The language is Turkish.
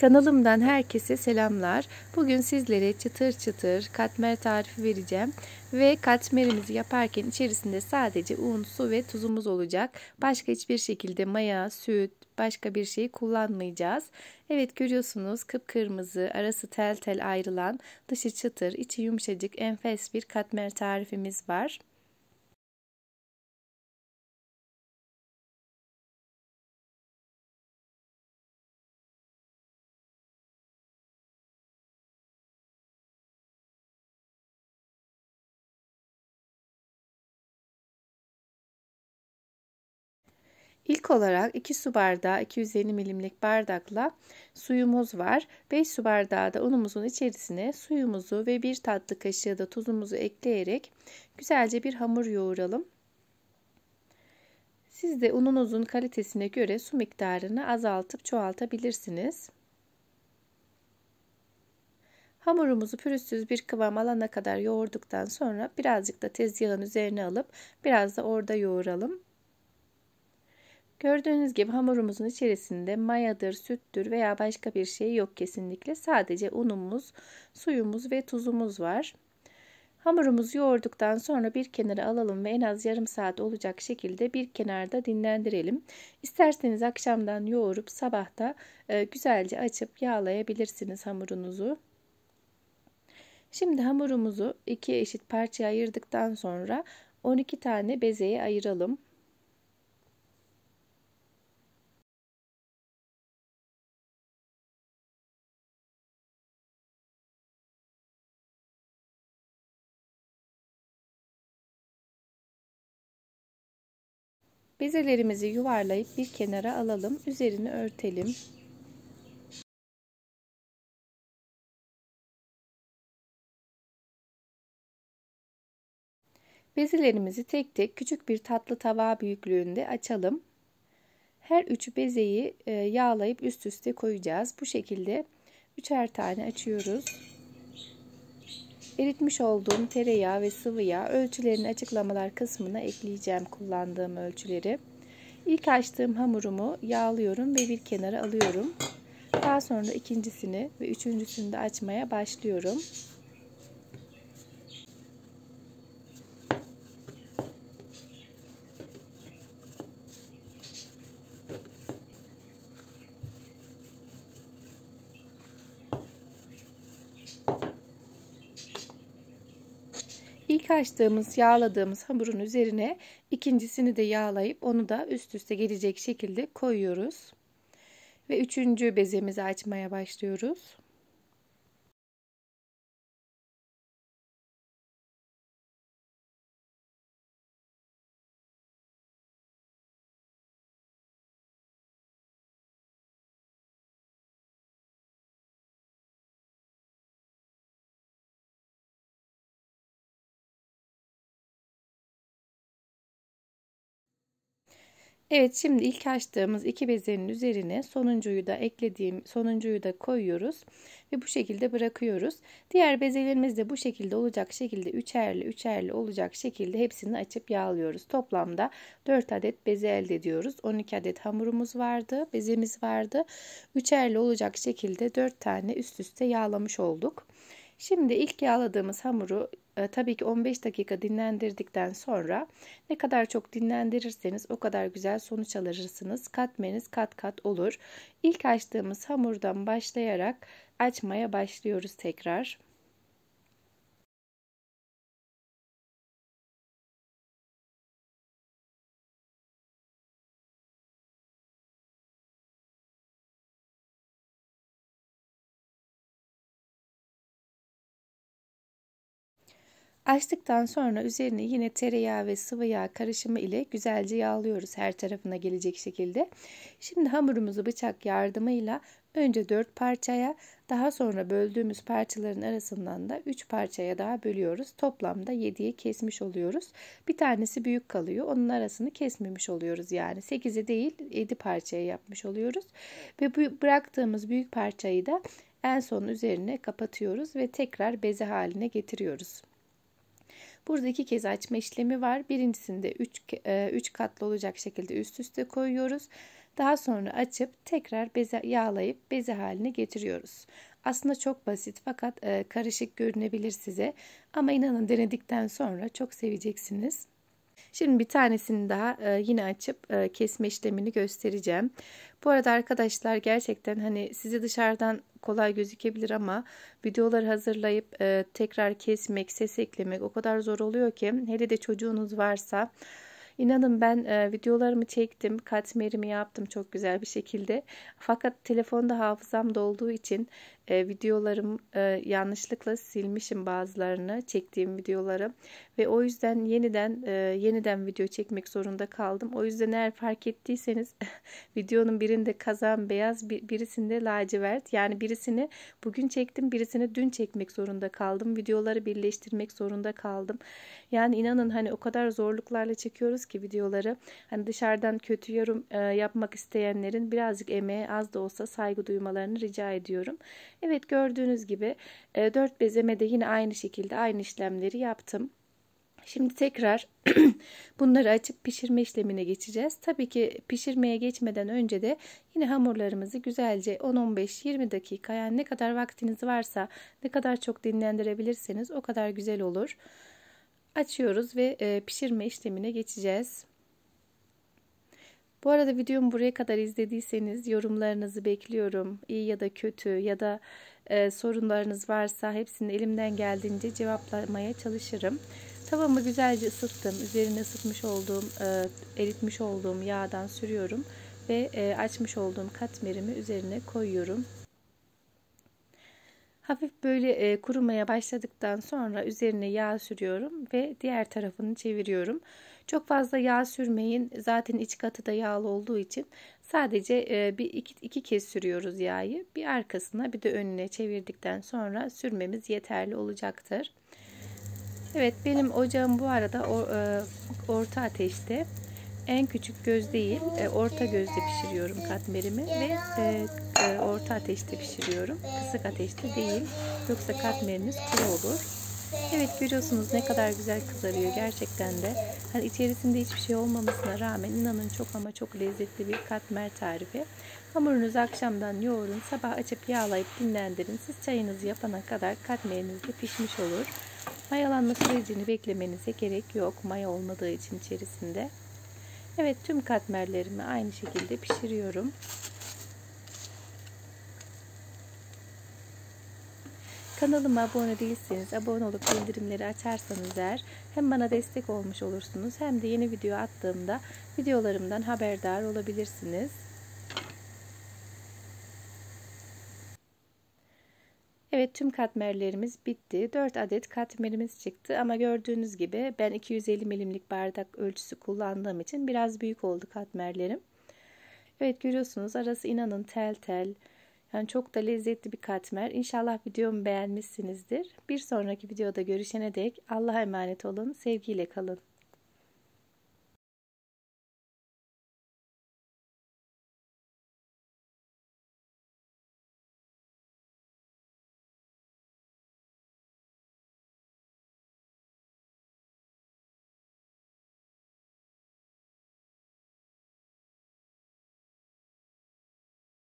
Kanalımdan herkese selamlar. Bugün sizlere çıtır çıtır katmer tarifi vereceğim. Ve katmerimizi yaparken içerisinde sadece un, su ve tuzumuz olacak. Başka hiçbir şekilde maya, süt, başka bir şey kullanmayacağız. Evet görüyorsunuz kıpkırmızı, arası tel tel ayrılan, dışı çıtır, içi yumuşacık enfes bir katmer tarifimiz var. İlk olarak 2 su bardağı 250 milimlik bardakla suyumuz var. 5 su bardağı da unumuzun içerisine suyumuzu ve 1 tatlı kaşığı da tuzumuzu ekleyerek güzelce bir hamur yoğuralım. Siz de ununuzun kalitesine göre su miktarını azaltıp çoğaltabilirsiniz. Hamurumuzu pürüzsüz bir kıvam alana kadar yoğurduktan sonra birazcık da tezgahın üzerine alıp biraz da orada yoğuralım. Gördüğünüz gibi hamurumuzun içerisinde mayadır, süttür veya başka bir şey yok kesinlikle. Sadece unumuz, suyumuz ve tuzumuz var. Hamurumuzu yoğurduktan sonra bir kenara alalım ve en az yarım saat olacak şekilde bir kenarda dinlendirelim. İsterseniz akşamdan yoğurup sabahta e, güzelce açıp yağlayabilirsiniz hamurunuzu. Şimdi hamurumuzu ikiye eşit parçaya ayırdıktan sonra 12 tane bezeye ayıralım. Bezelerimizi yuvarlayıp bir kenara alalım. Üzerini örtelim. Bezelerimizi tek tek küçük bir tatlı tabağı büyüklüğünde açalım. Her üç bezeyi e, yağlayıp üst üste koyacağız. Bu şekilde üçer tane açıyoruz. Eritmiş olduğum tereyağı ve sıvı yağ ölçülerini açıklamalar kısmına ekleyeceğim kullandığım ölçüleri. İlk açtığım hamurumu yağlıyorum ve bir kenara alıyorum. Daha sonra ikincisini ve üçüncüsünü de açmaya başlıyorum. İlk açtığımız yağladığımız hamurun üzerine ikincisini de yağlayıp onu da üst üste gelecek şekilde koyuyoruz. Ve üçüncü bezemizi açmaya başlıyoruz. Evet şimdi ilk açtığımız iki bezenin üzerine sonuncuyu da eklediğim sonuncuyu da koyuyoruz ve bu şekilde bırakıyoruz. Diğer bezelerimiz de bu şekilde olacak şekilde üçerli üçerli olacak şekilde hepsini açıp yağlıyoruz. Toplamda 4 adet beze elde ediyoruz. 12 adet hamurumuz vardı, bezemiz vardı. Üçerli olacak şekilde 4 tane üst üste yağlamış olduk. Şimdi ilk yağladığımız hamuru e, tabii ki 15 dakika dinlendirdikten sonra ne kadar çok dinlendirirseniz o kadar güzel sonuç alırsınız. Katmeniz kat kat olur. İlk açtığımız hamurdan başlayarak açmaya başlıyoruz tekrar. Açtıktan sonra üzerine yine tereyağı ve sıvı yağ karışımı ile güzelce yağlıyoruz her tarafına gelecek şekilde. Şimdi hamurumuzu bıçak yardımıyla önce 4 parçaya daha sonra böldüğümüz parçaların arasından da 3 parçaya daha bölüyoruz. Toplamda 7'ye kesmiş oluyoruz. Bir tanesi büyük kalıyor. Onun arasını kesmemiş oluyoruz. Yani 8'e değil 7 parçaya yapmış oluyoruz. Ve bu bıraktığımız büyük parçayı da en son üzerine kapatıyoruz ve tekrar beze haline getiriyoruz. Burada iki kez açma işlemi var. Birincisinde 3 e, katlı olacak şekilde üst üste koyuyoruz. Daha sonra açıp tekrar beze yağlayıp beze haline getiriyoruz. Aslında çok basit fakat e, karışık görünebilir size ama inanın denedikten sonra çok seveceksiniz. Şimdi bir tanesini daha e, yine açıp e, kesme işlemini göstereceğim. Bu arada arkadaşlar gerçekten hani sizi dışarıdan kolay gözükebilir ama videoları hazırlayıp e, tekrar kesmek, ses eklemek o kadar zor oluyor ki hele de çocuğunuz varsa İnanın ben e, videolarımı çektim, katmerimi yaptım çok güzel bir şekilde. Fakat telefonda hafızam dolduğu için e, videolarım e, yanlışlıkla silmişim bazılarını çektiğim videoları ve o yüzden yeniden e, yeniden video çekmek zorunda kaldım. O yüzden eğer fark ettiyseniz videonun birinde kazan beyaz bir, birisinde lacivert yani birisini bugün çektim birisini dün çekmek zorunda kaldım. Videoları birleştirmek zorunda kaldım. Yani inanın hani o kadar zorluklarla çekiyoruz ki videoları hani dışarıdan kötü yorum e, yapmak isteyenlerin birazcık emeğe az da olsa saygı duymalarını rica ediyorum. Evet gördüğünüz gibi e, 4 bezemede yine aynı şekilde aynı işlemleri yaptım. Şimdi tekrar bunları açıp pişirme işlemine geçeceğiz. Tabii ki pişirmeye geçmeden önce de yine hamurlarımızı güzelce 10-15-20 dakika yani ne kadar vaktiniz varsa ne kadar çok dinlendirebilirseniz o kadar güzel olur. Açıyoruz ve e, pişirme işlemine geçeceğiz. Bu arada videomu buraya kadar izlediyseniz yorumlarınızı bekliyorum. İyi ya da kötü ya da e, sorunlarınız varsa hepsini elimden geldiğince cevaplamaya çalışırım. Tavamı güzelce ısıttım. Üzerine ısıtmış olduğum, e, eritmiş olduğum yağdan sürüyorum ve e, açmış olduğum katmerimi üzerine koyuyorum. Hafif böyle e, kurumaya başladıktan sonra üzerine yağ sürüyorum ve diğer tarafını çeviriyorum. Çok fazla yağ sürmeyin. Zaten iç katı da yağlı olduğu için sadece e, bir iki, iki kez sürüyoruz yağı. Bir arkasına bir de önüne çevirdikten sonra sürmemiz yeterli olacaktır. Evet benim ocağım bu arada e, orta ateşte. En küçük göz değil, e, orta gözde pişiriyorum katmerimi ve orta ateşte pişiriyorum. Kısık ateşte değil. Yoksa katmeriniz kuru olur. Evet görüyorsunuz ne kadar güzel kızarıyor gerçekten de. Hani içerisinde hiçbir şey olmamasına rağmen inanın çok ama çok lezzetli bir katmer tarifi. Hamurunuzu akşamdan yoğurun, sabah açıp yağlayıp dinlendirin. Siz çayınızı yapana kadar katmeriniz de pişmiş olur. Mayalanma sürecini beklemenize gerek yok maya olmadığı için içerisinde. Evet tüm katmerlerimi aynı şekilde pişiriyorum. Kanalıma abone değilseniz abone olup bildirimleri açarsanız eğer hem bana destek olmuş olursunuz hem de yeni video attığımda videolarımdan haberdar olabilirsiniz. Evet tüm katmerlerimiz bitti. 4 adet katmerimiz çıktı ama gördüğünüz gibi ben 250 milimlik bardak ölçüsü kullandığım için biraz büyük oldu katmerlerim. Evet görüyorsunuz arası inanın tel tel yani çok da lezzetli bir katmer. İnşallah videomu beğenmişsinizdir. Bir sonraki videoda görüşene dek Allah'a emanet olun. Sevgiyle kalın.